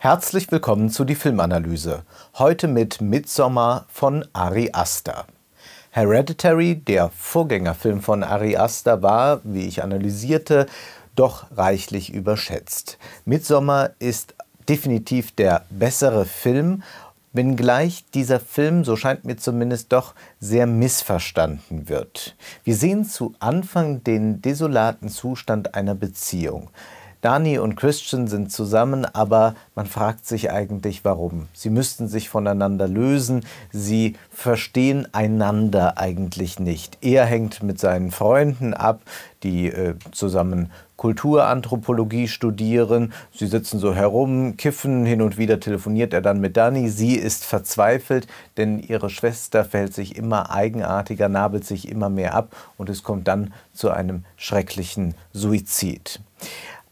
Herzlich willkommen zu die Filmanalyse. Heute mit Midsommar von Ari Aster. Hereditary, der Vorgängerfilm von Ari Aster, war, wie ich analysierte, doch reichlich überschätzt. Midsommar ist definitiv der bessere Film, wenngleich dieser Film, so scheint mir zumindest, doch sehr missverstanden wird. Wir sehen zu Anfang den desolaten Zustand einer Beziehung. Dani und Christian sind zusammen, aber man fragt sich eigentlich, warum. Sie müssten sich voneinander lösen, sie verstehen einander eigentlich nicht. Er hängt mit seinen Freunden ab, die äh, zusammen Kulturanthropologie studieren. Sie sitzen so herum, kiffen, hin und wieder telefoniert er dann mit Dani. Sie ist verzweifelt, denn ihre Schwester fällt sich immer eigenartiger, nabelt sich immer mehr ab und es kommt dann zu einem schrecklichen Suizid.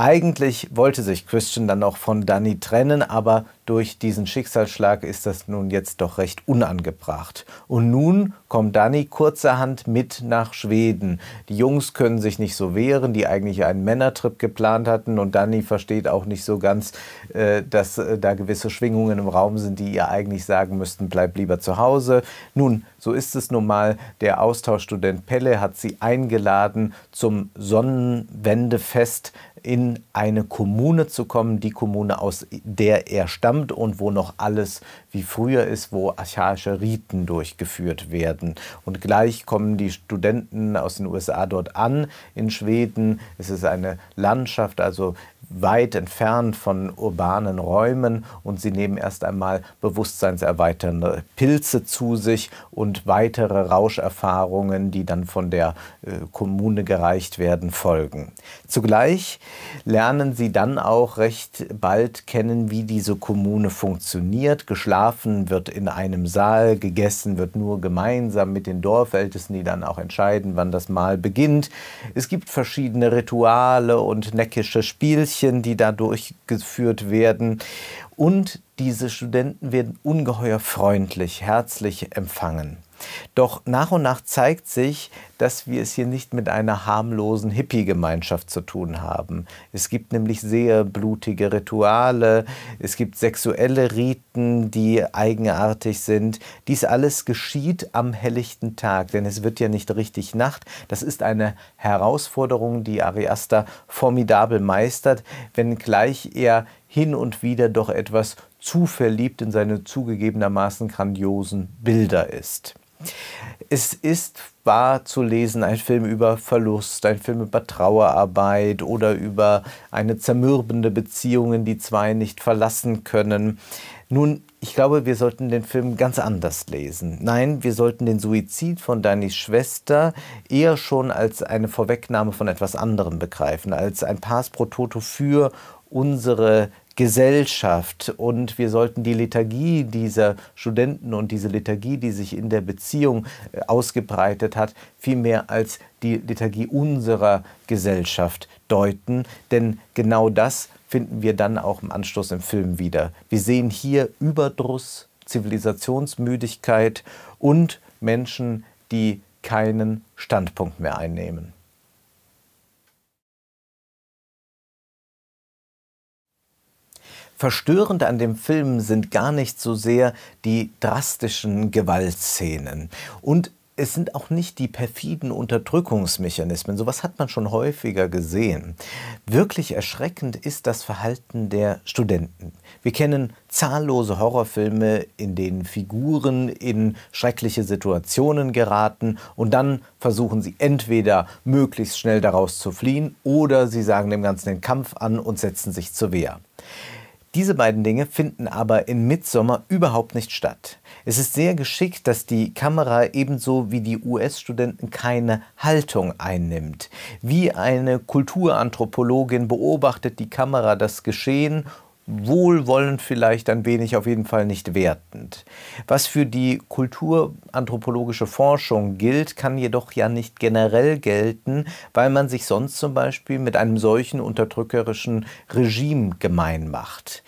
Eigentlich wollte sich Christian dann noch von Danny trennen, aber durch diesen Schicksalsschlag ist das nun jetzt doch recht unangebracht. Und nun kommt Dani kurzerhand mit nach Schweden. Die Jungs können sich nicht so wehren, die eigentlich einen Männertrip geplant hatten. Und Dani versteht auch nicht so ganz, äh, dass äh, da gewisse Schwingungen im Raum sind, die ihr eigentlich sagen müssten, bleib lieber zu Hause. Nun, so ist es nun mal. Der Austauschstudent Pelle hat sie eingeladen, zum Sonnenwendefest in eine Kommune zu kommen, die Kommune, aus der er stammt. Amt und wo noch alles wie früher ist, wo archaische Riten durchgeführt werden. Und gleich kommen die Studenten aus den USA dort an, in Schweden. Es ist eine Landschaft, also weit entfernt von urbanen Räumen und sie nehmen erst einmal bewusstseinserweiternde Pilze zu sich und weitere Rauscherfahrungen, die dann von der äh, Kommune gereicht werden, folgen. Zugleich lernen sie dann auch recht bald kennen, wie diese Kommune funktioniert. Geschlafen wird in einem Saal, gegessen wird nur gemeinsam mit den Dorfältesten, die dann auch entscheiden, wann das Mahl beginnt. Es gibt verschiedene Rituale und neckische Spielchen. Schnäppchen, die da durchgeführt werden. Und diese Studenten werden ungeheuer freundlich, herzlich empfangen. Doch nach und nach zeigt sich, dass wir es hier nicht mit einer harmlosen Hippie-Gemeinschaft zu tun haben. Es gibt nämlich sehr blutige Rituale, es gibt sexuelle Riten, die eigenartig sind. Dies alles geschieht am helllichten Tag, denn es wird ja nicht richtig Nacht. Das ist eine Herausforderung, die Ariasta formidabel meistert, wenngleich er hin und wieder doch etwas zu verliebt in seine zugegebenermaßen grandiosen Bilder ist. Es ist wahr zu lesen, ein Film über Verlust, ein Film über Trauerarbeit oder über eine zermürbende Beziehung, die zwei nicht verlassen können. Nun, ich glaube, wir sollten den Film ganz anders lesen. Nein, wir sollten den Suizid von Dannys Schwester eher schon als eine Vorwegnahme von etwas anderem begreifen, als ein Pass pro Toto für unsere Gesellschaft und wir sollten die Liturgie dieser Studenten und diese Liturgie, die sich in der Beziehung äh, ausgebreitet hat, vielmehr als die Liturgie unserer Gesellschaft deuten, denn genau das finden wir dann auch im Anschluss im Film wieder. Wir sehen hier Überdruss, Zivilisationsmüdigkeit und Menschen, die keinen Standpunkt mehr einnehmen. Verstörend an dem Film sind gar nicht so sehr die drastischen Gewaltszenen. Und es sind auch nicht die perfiden Unterdrückungsmechanismen. Sowas hat man schon häufiger gesehen. Wirklich erschreckend ist das Verhalten der Studenten. Wir kennen zahllose Horrorfilme, in denen Figuren in schreckliche Situationen geraten und dann versuchen sie entweder möglichst schnell daraus zu fliehen oder sie sagen dem Ganzen den Kampf an und setzen sich zur Wehr. Diese beiden Dinge finden aber in Midsommer überhaupt nicht statt. Es ist sehr geschickt, dass die Kamera ebenso wie die US-Studenten keine Haltung einnimmt. Wie eine Kulturanthropologin beobachtet die Kamera das Geschehen wohlwollend vielleicht ein wenig, auf jeden Fall nicht wertend. Was für die kulturanthropologische Forschung gilt, kann jedoch ja nicht generell gelten, weil man sich sonst zum Beispiel mit einem solchen unterdrückerischen Regime gemein macht.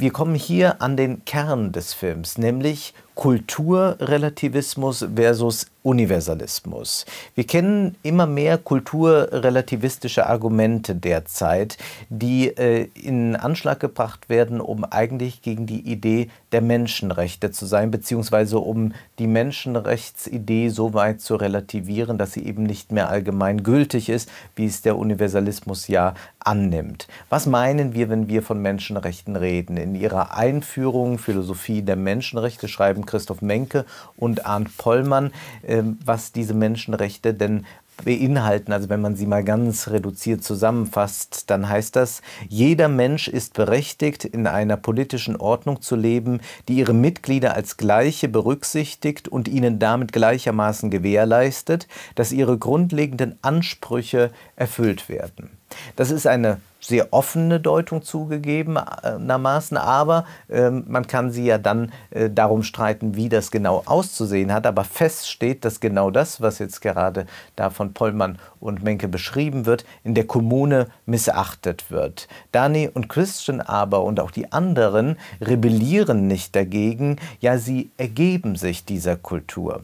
Wir kommen hier an den Kern des Films, nämlich Kulturrelativismus versus Universalismus. Wir kennen immer mehr kulturrelativistische Argumente derzeit, die äh, in Anschlag gebracht werden, um eigentlich gegen die Idee der Menschenrechte zu sein, beziehungsweise um die Menschenrechtsidee so weit zu relativieren, dass sie eben nicht mehr allgemein gültig ist, wie es der Universalismus ja annimmt. Was meinen wir, wenn wir von Menschenrechten reden? In ihrer Einführung Philosophie der Menschenrechte schreiben Christoph Menke und Arndt Pollmann, ähm, was diese Menschenrechte denn beinhalten. Also wenn man sie mal ganz reduziert zusammenfasst, dann heißt das, jeder Mensch ist berechtigt, in einer politischen Ordnung zu leben, die ihre Mitglieder als gleiche berücksichtigt und ihnen damit gleichermaßen gewährleistet, dass ihre grundlegenden Ansprüche erfüllt werden. Das ist eine sehr offene Deutung zugegebenermaßen, aber ähm, man kann sie ja dann äh, darum streiten, wie das genau auszusehen hat. Aber fest steht, dass genau das, was jetzt gerade da von Pollmann und Menke beschrieben wird, in der Kommune missachtet wird. Dani und Christian aber und auch die anderen rebellieren nicht dagegen, ja, sie ergeben sich dieser Kultur.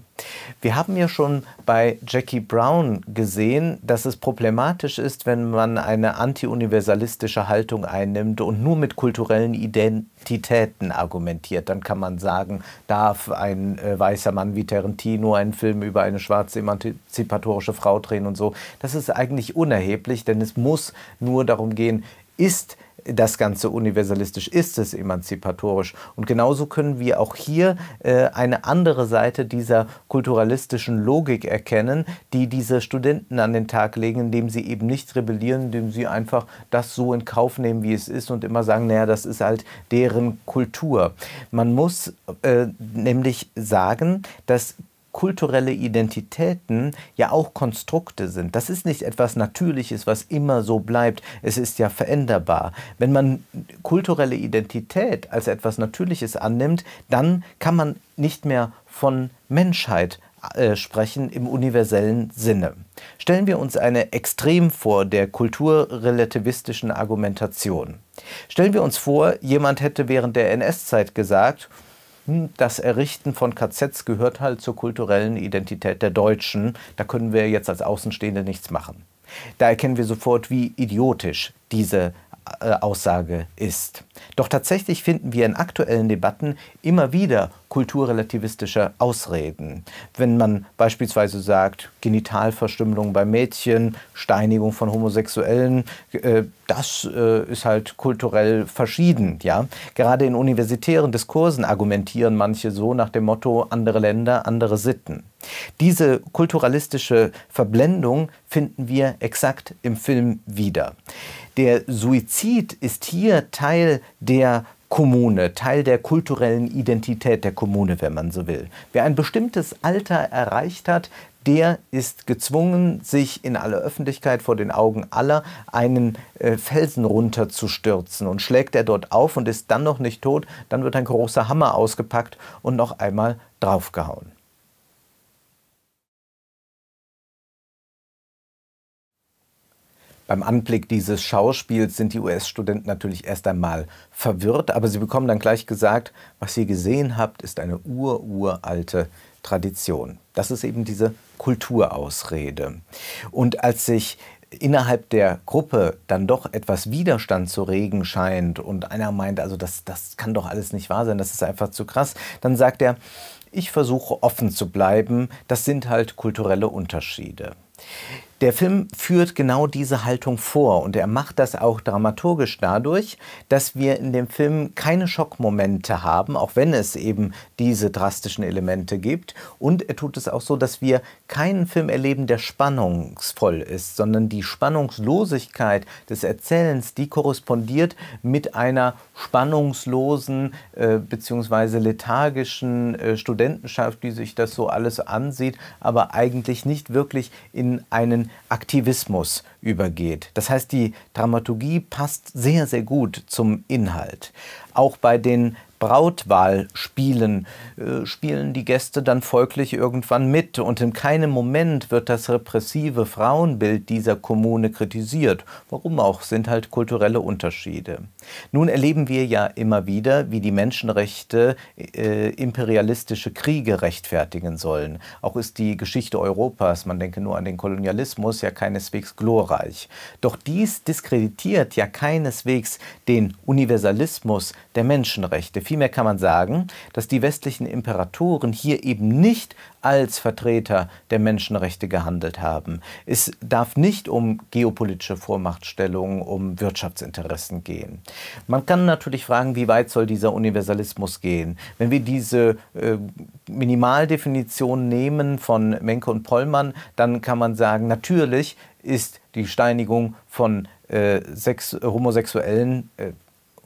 Wir haben ja schon bei Jackie Brown gesehen, dass es problematisch ist, wenn man eine anti antiuniverselle universalistische Haltung einnimmt und nur mit kulturellen Identitäten argumentiert, dann kann man sagen, darf ein äh, weißer Mann wie Tarantino einen Film über eine schwarze emanzipatorische Frau drehen und so. Das ist eigentlich unerheblich, denn es muss nur darum gehen, ist das Ganze universalistisch ist es emanzipatorisch. Und genauso können wir auch hier äh, eine andere Seite dieser kulturalistischen Logik erkennen, die diese Studenten an den Tag legen, indem sie eben nicht rebellieren, indem sie einfach das so in Kauf nehmen, wie es ist und immer sagen, naja, das ist halt deren Kultur. Man muss äh, nämlich sagen, dass kulturelle Identitäten ja auch Konstrukte sind. Das ist nicht etwas Natürliches, was immer so bleibt. Es ist ja veränderbar. Wenn man kulturelle Identität als etwas Natürliches annimmt, dann kann man nicht mehr von Menschheit äh, sprechen im universellen Sinne. Stellen wir uns eine Extrem vor der kulturrelativistischen Argumentation. Stellen wir uns vor, jemand hätte während der NS-Zeit gesagt, das Errichten von KZs gehört halt zur kulturellen Identität der Deutschen. Da können wir jetzt als Außenstehende nichts machen. Da erkennen wir sofort, wie idiotisch diese äh, Aussage ist. Doch tatsächlich finden wir in aktuellen Debatten immer wieder kulturrelativistische Ausreden. Wenn man beispielsweise sagt, Genitalverstümmelung bei Mädchen, Steinigung von Homosexuellen, äh, das äh, ist halt kulturell verschieden. Ja? Gerade in universitären Diskursen argumentieren manche so nach dem Motto andere Länder, andere Sitten. Diese kulturalistische Verblendung finden wir exakt im Film wieder. Der Suizid ist hier Teil der Kommune, Teil der kulturellen Identität der Kommune, wenn man so will. Wer ein bestimmtes Alter erreicht hat, der ist gezwungen, sich in aller Öffentlichkeit vor den Augen aller einen äh, Felsen runterzustürzen. Und schlägt er dort auf und ist dann noch nicht tot, dann wird ein großer Hammer ausgepackt und noch einmal draufgehauen. Beim Anblick dieses Schauspiels sind die US-Studenten natürlich erst einmal verwirrt, aber sie bekommen dann gleich gesagt, was ihr gesehen habt, ist eine ururalte Tradition. Das ist eben diese Kulturausrede. Und als sich innerhalb der Gruppe dann doch etwas Widerstand zu regen scheint und einer meint, also das, das kann doch alles nicht wahr sein, das ist einfach zu krass, dann sagt er, ich versuche offen zu bleiben, das sind halt kulturelle Unterschiede. Der Film führt genau diese Haltung vor und er macht das auch dramaturgisch dadurch, dass wir in dem Film keine Schockmomente haben, auch wenn es eben diese drastischen Elemente gibt. Und er tut es auch so, dass wir keinen Film erleben, der spannungsvoll ist, sondern die Spannungslosigkeit des Erzählens, die korrespondiert mit einer spannungslosen äh, bzw. lethargischen äh, Studentenschaft, die sich das so alles ansieht, aber eigentlich nicht wirklich in einen Aktivismus übergeht. Das heißt, die Dramaturgie passt sehr, sehr gut zum Inhalt. Auch bei den Brautwahlspielen äh, spielen die Gäste dann folglich irgendwann mit und in keinem Moment wird das repressive Frauenbild dieser Kommune kritisiert. Warum auch, sind halt kulturelle Unterschiede. Nun erleben wir ja immer wieder, wie die Menschenrechte äh, imperialistische Kriege rechtfertigen sollen. Auch ist die Geschichte Europas, man denke nur an den Kolonialismus, ja keineswegs glorreich. Doch dies diskreditiert ja keineswegs den Universalismus, der Menschenrechte. Vielmehr kann man sagen, dass die westlichen Imperatoren hier eben nicht als Vertreter der Menschenrechte gehandelt haben. Es darf nicht um geopolitische Vormachtstellungen, um Wirtschaftsinteressen gehen. Man kann natürlich fragen, wie weit soll dieser Universalismus gehen? Wenn wir diese äh, Minimaldefinition nehmen von Menke und Pollmann, dann kann man sagen, natürlich ist die Steinigung von äh, Homosexuellen äh,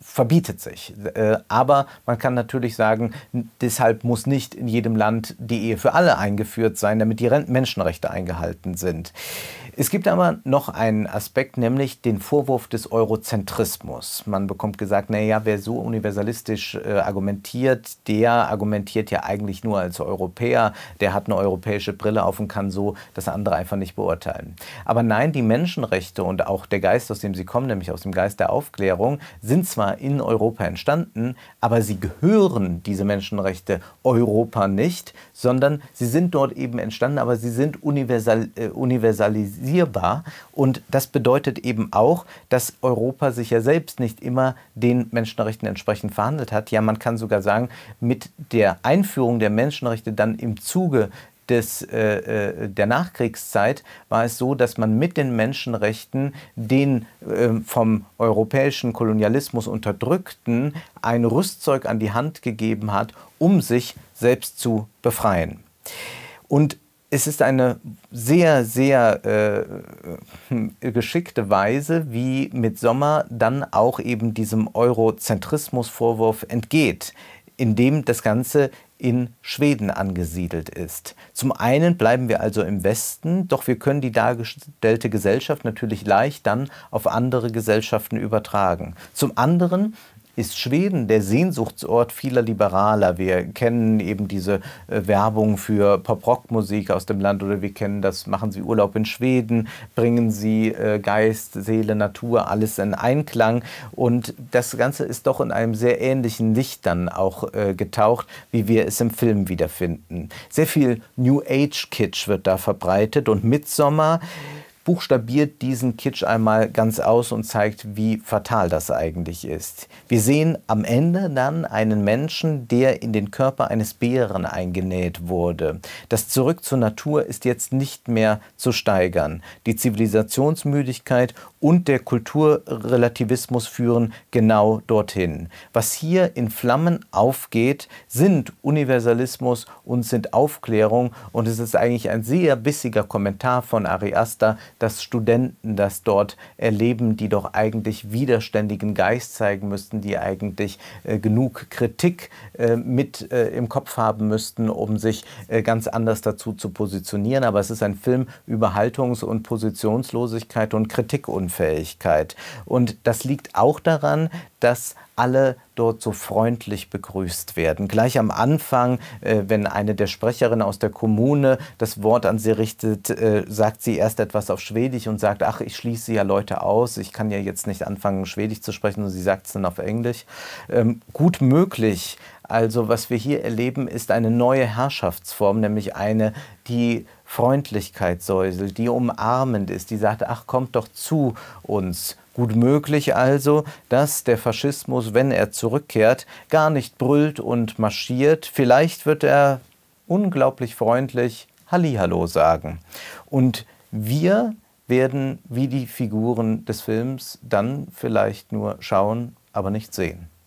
verbietet sich. Äh, aber man kann natürlich sagen, deshalb muss nicht in jedem Land die Ehe für alle eingeführt sein, damit die Menschenrechte eingehalten sind. Es gibt aber noch einen Aspekt, nämlich den Vorwurf des Eurozentrismus. Man bekommt gesagt, naja, wer so universalistisch äh, argumentiert, der argumentiert ja eigentlich nur als Europäer, der hat eine europäische Brille auf und kann so das andere einfach nicht beurteilen. Aber nein, die Menschenrechte und auch der Geist, aus dem sie kommen, nämlich aus dem Geist der Aufklärung, sind zwar zwar in Europa entstanden, aber sie gehören, diese Menschenrechte, Europa nicht, sondern sie sind dort eben entstanden, aber sie sind universal, äh, universalisierbar. Und das bedeutet eben auch, dass Europa sich ja selbst nicht immer den Menschenrechten entsprechend verhandelt hat. Ja, man kann sogar sagen, mit der Einführung der Menschenrechte dann im Zuge des, äh, äh, der Nachkriegszeit war es so, dass man mit den Menschenrechten den äh, vom europäischen Kolonialismus Unterdrückten ein Rüstzeug an die Hand gegeben hat, um sich selbst zu befreien. Und es ist eine sehr, sehr äh, geschickte Weise, wie mit Sommer dann auch eben diesem Eurozentrismusvorwurf entgeht, indem das Ganze in Schweden angesiedelt ist. Zum einen bleiben wir also im Westen, doch wir können die dargestellte Gesellschaft natürlich leicht dann auf andere Gesellschaften übertragen. Zum anderen ist Schweden der Sehnsuchtsort vieler Liberaler. Wir kennen eben diese äh, Werbung für Pop-Rock-Musik aus dem Land oder wir kennen das, machen Sie Urlaub in Schweden, bringen Sie äh, Geist, Seele, Natur, alles in Einklang. Und das Ganze ist doch in einem sehr ähnlichen Licht dann auch äh, getaucht, wie wir es im Film wiederfinden. Sehr viel New Age-Kitsch wird da verbreitet und Midsommer buchstabiert diesen Kitsch einmal ganz aus und zeigt, wie fatal das eigentlich ist. Wir sehen am Ende dann einen Menschen, der in den Körper eines Bären eingenäht wurde. Das Zurück zur Natur ist jetzt nicht mehr zu steigern. Die Zivilisationsmüdigkeit und der Kulturrelativismus führen genau dorthin. Was hier in Flammen aufgeht, sind Universalismus und sind Aufklärung und es ist eigentlich ein sehr bissiger Kommentar von Ariasta, dass Studenten das dort erleben, die doch eigentlich widerständigen Geist zeigen müssten, die eigentlich äh, genug Kritik äh, mit äh, im Kopf haben müssten, um sich äh, ganz anders dazu zu positionieren. Aber es ist ein Film über Haltungs- und Positionslosigkeit und Kritikunfähigkeit. Und das liegt auch daran, dass alle dort so freundlich begrüßt werden. Gleich am Anfang, äh, wenn eine der Sprecherinnen aus der Kommune das Wort an sie richtet, äh, sagt sie erst etwas auf Schwedisch und sagt, ach, ich schließe ja Leute aus, ich kann ja jetzt nicht anfangen, Schwedisch zu sprechen und sie sagt es dann auf Englisch. Ähm, gut möglich. Also was wir hier erleben, ist eine neue Herrschaftsform, nämlich eine, die Freundlichkeit säuselt, die umarmend ist, die sagt, ach kommt doch zu uns. Gut möglich also, dass der Faschismus, wenn er zurückkehrt, gar nicht brüllt und marschiert, vielleicht wird er unglaublich freundlich Hallihallo sagen. Und wir werden wie die Figuren des Films dann vielleicht nur schauen, aber nicht sehen.